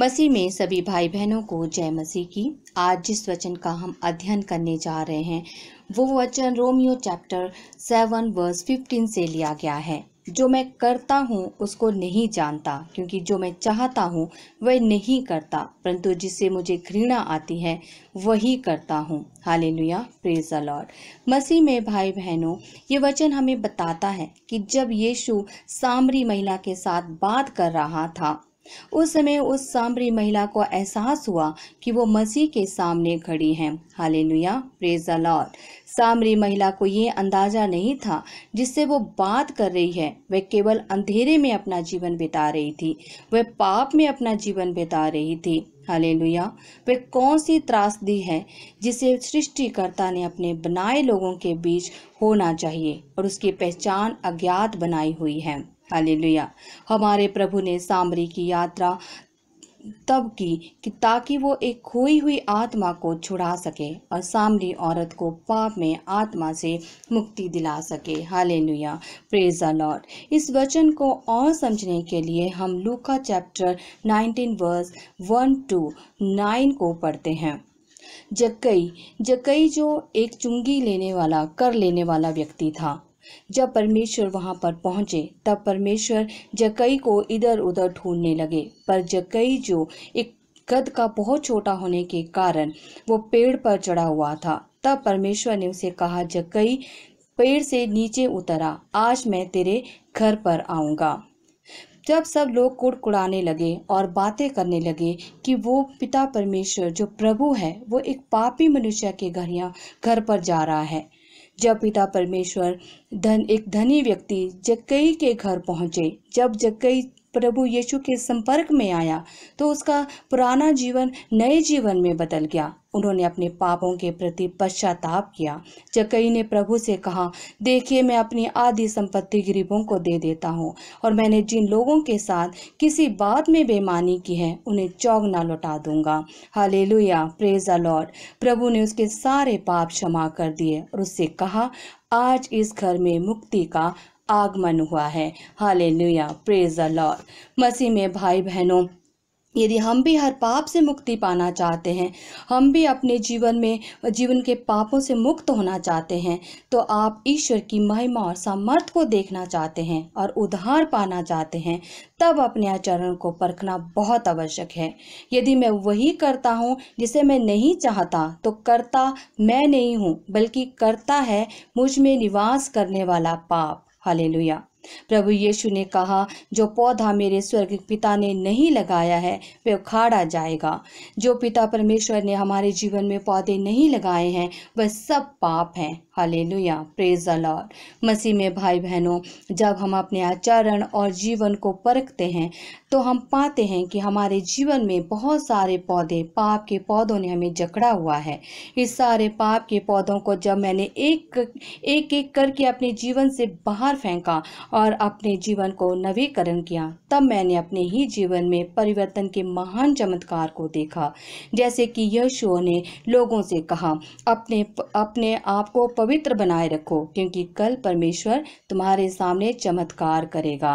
मसीह में सभी भाई बहनों को जय मसीह की आज जिस वचन का हम अध्ययन करने जा रहे हैं वो वचन रोमियो चैप्टर सेवन वर्स फिफ्टीन से लिया गया है जो मैं करता हूँ उसको नहीं जानता क्योंकि जो मैं चाहता हूँ वह नहीं करता परंतु जिससे मुझे घृणा आती है वही करता हूँ हाल लुया प्रेज अलॉर्ड मसीह में भाई बहनों ये वचन हमें बताता है कि जब यीशु सामरी महिला के साथ बात कर रहा था उस समय उस सामरी महिला को एहसास हुआ कि वो मसीह के सामने खड़ी हैं हालेलुया प्रेज द लॉर्ड सामरी महिला को ये अंदाजा नहीं था जिससे वो बात कर रही है वह केवल अंधेरे में अपना जीवन बिता रही थी वह पाप में अपना जीवन बिता रही थी हालेलुया वह कौन सी त्रास दी है जिसे सृष्टिकर्ता ने अपने बनाए लोगों के बीच होना चाहिए और उसकी पहचान अज्ञात बनाई हुई है हालेलुया हमारे प्रभु ने सामरी की यात्रा तब की कि ताकि वो एक खोई हुई आत्मा को छुड़ा सके और सामरी औरत को पाप में आत्मा से मुक्ति दिला सके हालेलुया लुया प्रेज लॉर्ड इस वचन को और समझने के लिए हम लूका चैप्टर 19 वर्स 1 टू 9 को पढ़ते हैं जकई जकई जो एक चुंगी लेने वाला कर लेने वाला व्यक्ति था जब परमेश्वर वहां पर पहुंचे तब परमेश्वर जकई को इधर उधर ढूंढने लगे पर जकई जो एक कद का बहुत छोटा होने के कारण वो पेड़ पर चढ़ा हुआ था तब परमेश्वर ने उसे कहा जकई पेड़ से नीचे उतरा आज मैं तेरे घर पर आऊँगा जब सब लोग कुड़कुड़ाने लगे और बातें करने लगे कि वो पिता परमेश्वर जो प्रभु है वो एक पापी मनुष्य के घर या घर पर जा रहा है जब पिता परमेश्वर धन एक धनी व्यक्ति जक्कई के घर पहुंचे जब जक्कई प्रभु यीशु के संपर्क में आया तो उसका पुराना जीवन नए जीवन में बदल गया उन्होंने अपने पापों के प्रति पश्चाताप किया जकई ने प्रभु से कहा देखिए मैं अपनी आधी संपत्ति गरीबों को दे देता हूँ और मैंने जिन लोगों के साथ किसी बात में बेमानी की है उन्हें चौगना लौटा दूंगा हाले लुया प्रेज अलॉट प्रभु ने उसके सारे पाप क्षमा कर दिए और उससे कहा आज इस घर में मुक्ति का आगमन हुआ है hallelujah praise the Lord मसीह में भाई बहनों यदि हम भी हर पाप से मुक्ति पाना चाहते हैं हम भी अपने जीवन में जीवन के पापों से मुक्त होना चाहते हैं तो आप ईश्वर की महिमा और सामर्थ्य को देखना चाहते हैं और उद्धार पाना चाहते हैं तब अपने आचरण को परखना बहुत आवश्यक है यदि मैं वही करता हूँ जिसे मैं नहीं चाहता तो करता मैं नहीं हूँ बल्कि करता है मुझ में निवास करने वाला पाप हाले प्रभु यीशु ने कहा जो पौधा मेरे स्वर्ग पिता ने नहीं लगाया है वह उखाड़ा जाएगा जो पिता परमेश्वर ने हमारे जीवन में पौधे नहीं लगाए हैं वह सब पाप हैं हालेलुया प्रेज अलॉर मसीह में भाई बहनों जब हम अपने आचरण और जीवन को परखते हैं तो हम पाते हैं कि हमारे जीवन में बहुत सारे पौधे पाप के पौधों ने हमें जकड़ा हुआ है इस सारे पाप के पौधों को जब मैंने एक एक एक करके अपने जीवन से बाहर फेंका और अपने जीवन को नवीकरण किया तब मैंने अपने ही जीवन में परिवर्तन के महान चमत्कार को देखा जैसे कि यशुओं ने लोगों से कहा अपने अपने आप को पवित्र पवित्र बनाए रखो क्योंकि कल परमेश्वर तुम्हारे सामने चमत्कार करेगा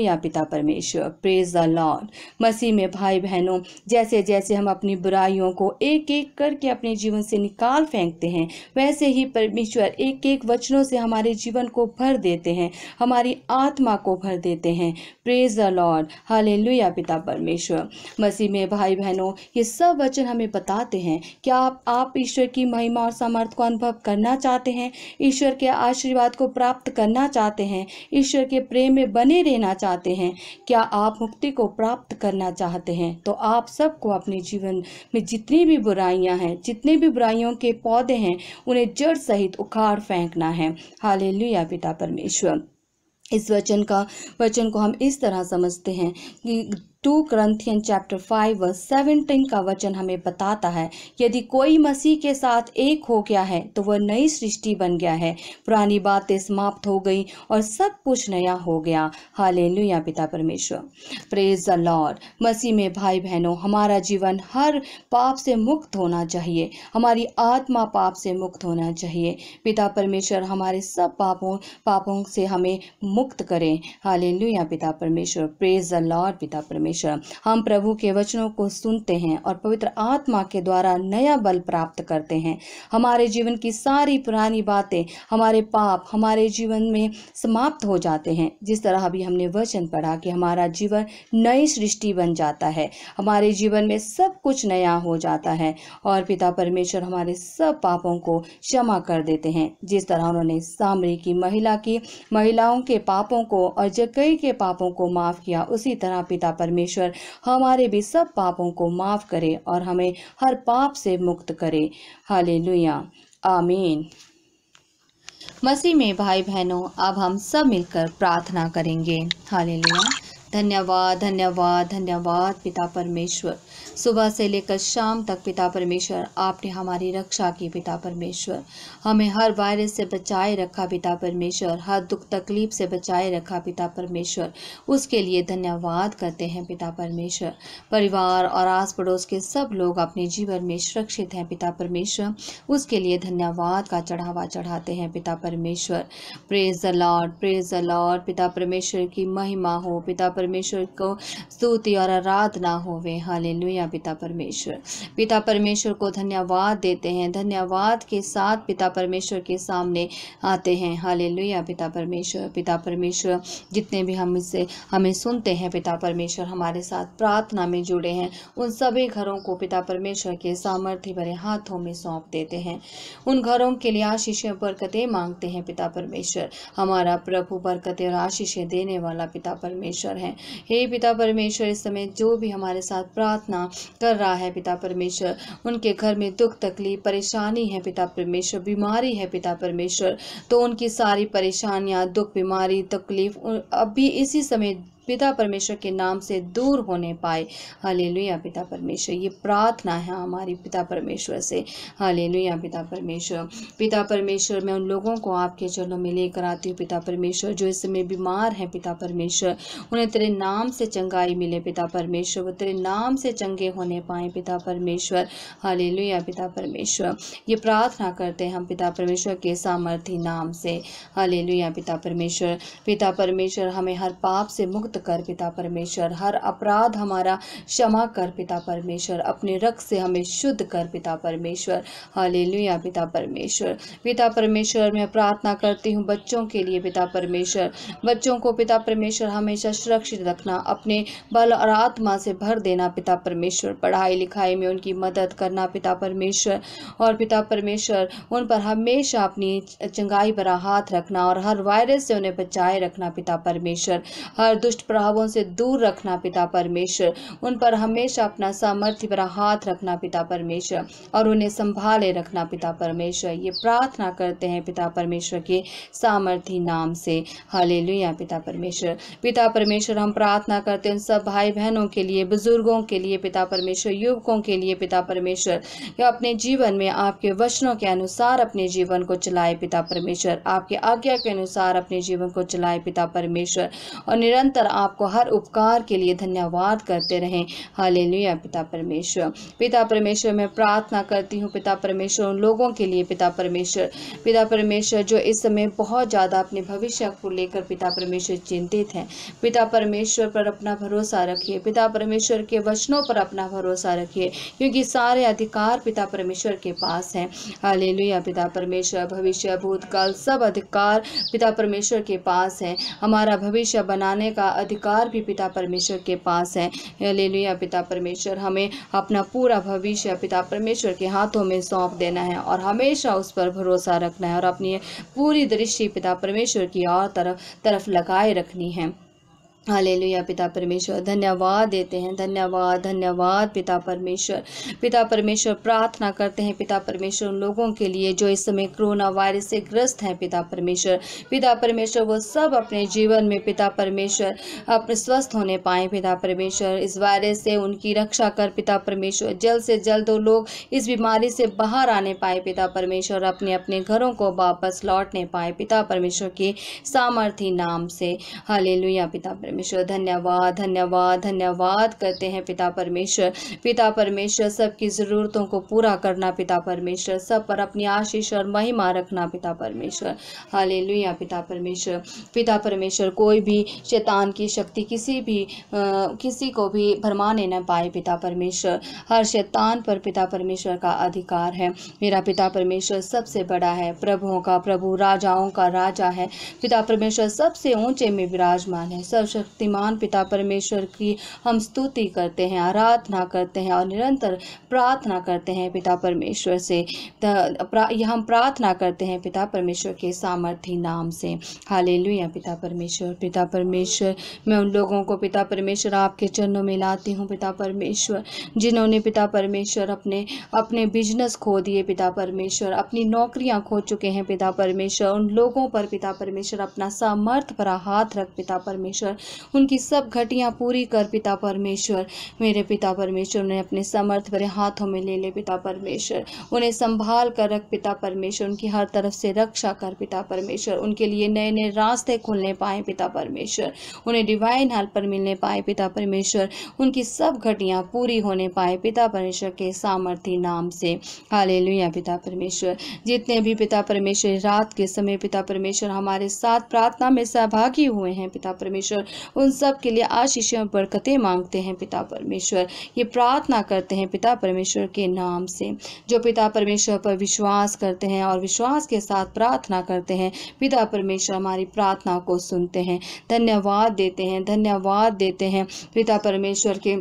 या पिता परमेश्वर प्रेज द लॉर्ड मसीह में भाई बहनों जैसे जैसे हम अपनी बुराइयों को एक एक करके अपने जीवन से निकाल फेंकते हैं वैसे ही परमेश्वर एक एक वचनों से हमारे जीवन को भर देते हैं हमारी आत्मा को भर देते हैं प्रेज द लॉर्ड हाले पिता परमेश्वर मसीह में भाई बहनों ये सब वचन हमें बताते हैं क्या आप आप ईश्वर की महिमा और सामर्थ को अनुभव करना करना चाहते हैं ईश्वर के आशीर्वाद को प्राप्त करना चाहते हैं ईश्वर के प्रेम में बने रहना चाहते हैं क्या आप मुक्ति को प्राप्त करना चाहते हैं तो आप सबको अपने जीवन में जितनी भी बुराइयां हैं जितने भी बुराइयों के पौधे हैं उन्हें जड़ सहित उखाड़ फेंकना है हालेलुया पिता परमेश्वर इस वचन का वचन को हम इस तरह समझते हैं कि two Corinthians chapter five verse seventeen का वचन हमें बताता है यदि कोई मसीह के साथ एक हो गया है तो वह नई सृष्टि बन गया है पुरानी बातें समाप्त हो गई और सब कुछ नया हो गया हाले पिता परमेश्वर प्रेज द लॉर्ड मसीह में भाई बहनों हमारा जीवन हर पाप से मुक्त होना चाहिए हमारी आत्मा पाप से मुक्त होना चाहिए पिता परमेश्वर हमारे सब पापों पापों से हमें मुक्त करें हाले पिता परमेश्वर प्रेज द लॉर्ड पिता परमेश्वर परमेश्वर हम प्रभु के वचनों को सुनते हैं और पवित्र आत्मा के द्वारा नया बल प्राप्त करते हैं हमारे जीवन की सारी पुरानी बातें हमारे पाप हमारे जीवन में समाप्त हो जाते हैं जिस तरह अभी हमने वचन पढ़ा कि हमारा जीवन नई सृष्टि बन जाता है हमारे जीवन में सब कुछ नया हो जाता है और पिता परमेश्वर हमारे सब पापों को क्षमा कर देते हैं जिस तरह उन्होंने सामरी की महिला की महिलाओं के पापों को और जकई के पापों को माफ किया उसी तरह पिता परमेश्वर परमेश्वर हमारे भी सब पापों को माफ़ करे और हमें हर पाप से मुक्त करे हाले आमीन मसीह में भाई बहनों अब हम सब मिलकर प्रार्थना करेंगे लुया धन्यवाद धन्यवाद धन्यवाद पिता परमेश्वर सुबह से लेकर शाम तक पिता परमेश्वर आपने हमारी रक्षा की पिता परमेश्वर हमें हर वायरस से बचाए रखा पिता परमेश्वर हर दुख तकलीफ से बचाए रखा पिता परमेश्वर उसके लिए धन्यवाद करते हैं पिता परमेश्वर परिवार और आस पड़ोस के सब लोग अपने जीवन में सुरक्षित हैं पिता परमेश्वर उसके लिए धन्यवाद का चढ़ावा चढ़ाते हैं पिता परमेश्वर praise the Lord praise the Lord पिता परमेश्वर की महिमा हो पिता परमेश्वर को स्तुति और आराधना होवे हाले पिता परमेश्वर पिता परमेश्वर को धन्यवाद देते हैं धन्यवाद के साथ पिता परमेश्वर के सामने आते हैं हाले पिता परमेश्वर पिता परमेश्वर जितने भी हम इससे हमें सुनते हैं पिता परमेश्वर हमारे साथ प्रार्थना में जुड़े हैं उन सभी घरों को पिता परमेश्वर के सामर्थ्य भरे हाथों में सौंप देते हैं उन घरों के लिए आशीषें बरकतें मांगते हैं पिता परमेश्वर हमारा प्रभु बरकतें और आशीषें देने वाला पिता परमेश्वर है हैं हे पिता परमेश्वर इस समय जो भी हमारे साथ प्रार्थना कर रहा है पिता परमेश्वर उनके घर में दुख तकलीफ परेशानी है पिता परमेश्वर बीमारी है पिता परमेश्वर तो उनकी सारी परेशानियाँ दुख बीमारी तकलीफ अभी इसी समय पिता परमेश्वर के नाम से दूर होने पाए हले पिता परमेश्वर ये प्रार्थना है हमारी पिता परमेश्वर से हले पिता परमेश्वर पिता परमेश्वर मैं उन लोगों को आपके चरणों में लेकर आती हूँ पिता परमेश्वर जो इस समय बीमार हैं पिता परमेश्वर उन्हें तेरे नाम से चंगाई मिले पिता परमेश्वर वो तेरे नाम से चंगे होने पाए पिता परमेश्वर हले पिता परमेश्वर ये प्रार्थना करते हैं हम पिता परमेश्वर के सामर्थ्य नाम से हले पिता परमेश्वर पिता परमेश्वर हमें हर पाप से मुक्त कर पिता परमेश्वर हर अपराध हमारा क्षमा कर पिता परमेश्वर अपने रक्त से हमें शुद्ध कर पिता परमेश्वर हालेलुया पिता परमेश्वर पिता परमेश्वर मैं प्रार्थना करती हूँ बच्चों के लिए पिता परमेश्वर बच्चों को पिता परमेश्वर हमेशा सुरक्षित रखना अपने बल और आत्मा से भर देना पिता परमेश्वर पढ़ाई लिखाई में उनकी मदद करना पिता परमेश्वर और पिता परमेश्वर उन पर हमेशा अपनी चंगाई पर हाथ रखना और हर वायरस से उन्हें बचाए रखना पिता परमेश्वर हर दुष्ट दुष्प्रभावों से दूर रखना पिता परमेश्वर उन पर हमेशा अपना सामर्थ्य भरा हाथ रखना पिता परमेश्वर और उन्हें संभाले रखना पिता परमेश्वर ये प्रार्थना करते हैं पिता परमेश्वर के सामर्थ्य नाम से हले पिता परमेश्वर पिता परमेश्वर हम प्रार्थना करते हैं उन सब भाई बहनों के लिए बुजुर्गों के लिए पिता परमेश्वर युवकों के लिए पिता परमेश्वर अपने जीवन में आपके वचनों के अनुसार अपने जीवन को चलाए पिता परमेश्वर आपके आज्ञा के अनुसार अपने जीवन को चलाए पिता परमेश्वर और निरंतर आपको हर उपकार के लिए धन्यवाद करते रहें हाले पिता परमेश्वर पिता परमेश्वर मैं प्रार्थना करती हूँ पिता परमेश्वर उन लोगों के लिए पिता परमेश्वर पिता परमेश्वर जो इस समय बहुत ज़्यादा अपने भविष्य को लेकर पिता परमेश्वर चिंतित हैं पिता परमेश्वर पर अपना भरोसा रखिए पिता परमेश्वर के वचनों पर अपना भरोसा रखिए क्योंकि सारे अधिकार पिता परमेश्वर के पास हैं हाले पिता परमेश्वर भविष्य भूतकाल सब अधिकार पिता परमेश्वर के पास है हमारा भविष्य बनाने का अधिकार भी पिता परमेश्वर के पास है ले पिता परमेश्वर हमें अपना पूरा भविष्य पिता परमेश्वर के हाथों में सौंप देना है और हमेशा उस पर भरोसा रखना है और अपनी पूरी दृष्टि पिता परमेश्वर की और तरफ तरफ लगाए रखनी है हालेलुया पिता परमेश्वर धन्यवाद देते हैं धन्यवाद धन्यवाद पिता परमेश्वर पिता परमेश्वर प्रार्थना करते हैं पिता परमेश्वर उन लोगों के लिए जो इस समय कोरोना वायरस से ग्रस्त हैं पिता परमेश्वर पिता परमेश्वर वो सब अपने जीवन में पिता परमेश्वर अपने स्वस्थ होने पाए पिता परमेश्वर इस वायरस से उनकी रक्षा कर पिता परमेश्वर जल्द से जल्द वो लोग इस बीमारी से बाहर आने पाए पिता परमेश्वर अपने अपने घरों को वापस लौटने पाए पिता परमेश्वर के सामर्थ्य नाम से हालेलुया पिता परमेश्वर परमेश्वर धन्यवाद धन्यवाद धन्यवाद करते हैं पिता परमेश्वर पिता परमेश्वर सबकी ज़रूरतों को पूरा करना पिता परमेश्वर सब पर अपनी आशीष और महिमा रखना पिता परमेश्वर हाल पिता परमेश्वर पिता परमेश्वर कोई भी शैतान की शक्ति किसी भी आ, किसी को भी भरमाने न पाए पिता परमेश्वर हर शैतान पर पिता परमेश्वर का अधिकार है मेरा पिता परमेश्वर सबसे बड़ा है प्रभुओं का प्रभु राजाओं का राजा है पिता परमेश्वर सबसे ऊंचे में विराजमान है सर्व शक्तिमान पिता परमेश्वर की हम स्तुति करते हैं आराधना करते हैं और निरंतर प्रार्थना करते हैं पिता परमेश्वर से यह हम प्रार्थना करते हैं पिता परमेश्वर के सामर्थ्य नाम से हाले पिता परमेश्वर पिता परमेश्वर मैं उन लोगों को पिता परमेश्वर आपके चरणों में लाती हूँ पिता परमेश्वर जिन्होंने पिता परमेश्वर अपने अपने बिजनेस खो दिए पिता परमेश्वर अपनी नौकरियाँ खो चुके हैं पिता परमेश्वर उन लोगों पर पिता परमेश्वर अपना सामर्थ्य भरा हाथ रख पिता परमेश्वर उनकी सब घटियाँ पूरी कर पिता परमेश्वर मेरे पिता परमेश्वर उन्हें अपने समर्थ भरे हाथों में ले ले पिता परमेश्वर उन्हें संभाल कर रख पिता परमेश्वर उनकी हर तरफ से रक्षा कर पिता परमेश्वर उनके लिए नए नए रास्ते खुलने पाए पिता परमेश्वर उन्हें डिवाइन हेल्प पर मिलने पाए पिता परमेश्वर उनकी सब घटियाँ पूरी होने पाए पिता परमेश्वर के सामर्थ्य नाम से हाले पिता परमेश्वर जितने भी पिता परमेश्वर रात के समय पिता परमेश्वर हमारे साथ प्रार्थना में सहभागी हुए हैं पिता परमेश्वर उन सब के लिए आशीषें और बरकतें मांगते हैं पिता परमेश्वर ये प्रार्थना करते हैं पिता परमेश्वर के नाम से जो पिता परमेश्वर पर विश्वास करते हैं और विश्वास के साथ प्रार्थना करते हैं पिता परमेश्वर हमारी प्रार्थना को सुनते हैं धन्यवाद देते हैं धन्यवाद देते हैं पिता परमेश्वर के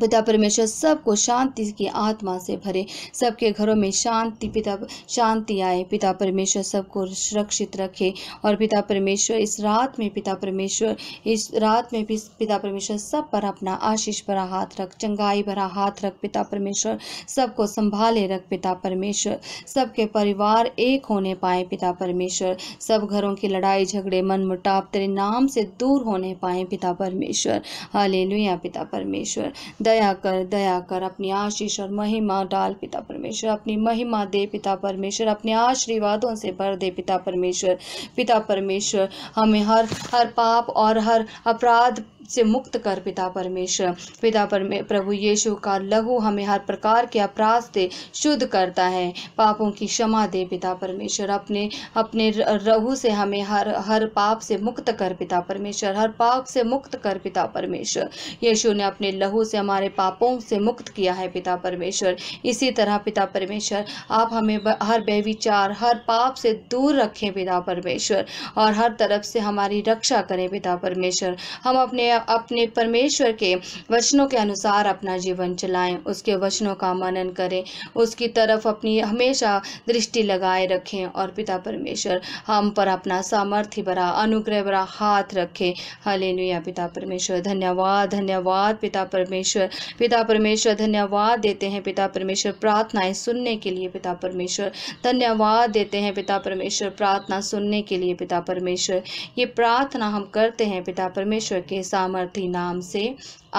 पिता परमेश्वर सबको शांति की आत्मा से भरे सबके घरों में शांति पिता शांति आए पिता परमेश्वर सबको सुरक्षित रखे और पिता परमेश्वर इस रात में पिता परमेश्वर इस रात में भी पिता परमेश्वर सब पर अपना आशीष भरा हाथ रख चंगाई भरा हाथ रख पिता परमेश्वर सबको संभाले रख पिता परमेश्वर सबके परिवार एक होने पाए पिता परमेश्वर सब घरों की लड़ाई झगड़े मन मुटाव तेरे नाम से दूर होने पाए पिता परमेश्वर हालेलुया पिता परमेश्वर दया कर दया कर अपनी आशीष और महिमा डाल पिता परमेश्वर अपनी महिमा दे पिता परमेश्वर अपने आशीर्वादों से भर दे पिता परमेश्वर पिता परमेश्वर हमें हर हर पाप और हर अपराध से मुक्त कर पिता परमेश्वर पिता परमे प्रभु यीशु का लघु हमें हर प्रकार के अपराध से शुद्ध करता है पापों की क्षमा दे पिता परमेश्वर अपने अपने रघु से हमें हर हर पाप से मुक्त कर पिता परमेश्वर हर पाप से मुक्त कर पिता परमेश्वर यीशु ने अपने लहू से हमारे पापों से मुक्त किया है पिता परमेश्वर इसी तरह पिता परमेश्वर आप हमें हर बेविचार हर पाप से दूर रखें पिता परमेश्वर और हर तरफ से हमारी रक्षा करें पिता परमेश्वर हम अपने अपने परमेश्वर के वचनों के अनुसार अपना जीवन चलाएं उसके वचनों का मनन करें उसकी तरफ अपनी हमेशा दृष्टि लगाए रखें और पिता परमेश्वर हम पर अपना सामर्थ्य भरा अनुग्रह भरा हाथ रखें हले पिता परमेश्वर धन्यवाद धन्यवाद पिता परमेश्वर पिता परमेश्वर धन्यवाद देते हैं पिता परमेश्वर प्रार्थनाएं सुनने के लिए पिता परमेश्वर धन्यवाद देते हैं पिता परमेश्वर प्रार्थना सुनने के लिए पिता परमेश्वर ये प्रार्थना हम करते हैं पिता परमेश्वर के साथ सामर्थी नाम से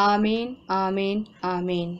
आमीन आमीन आमीन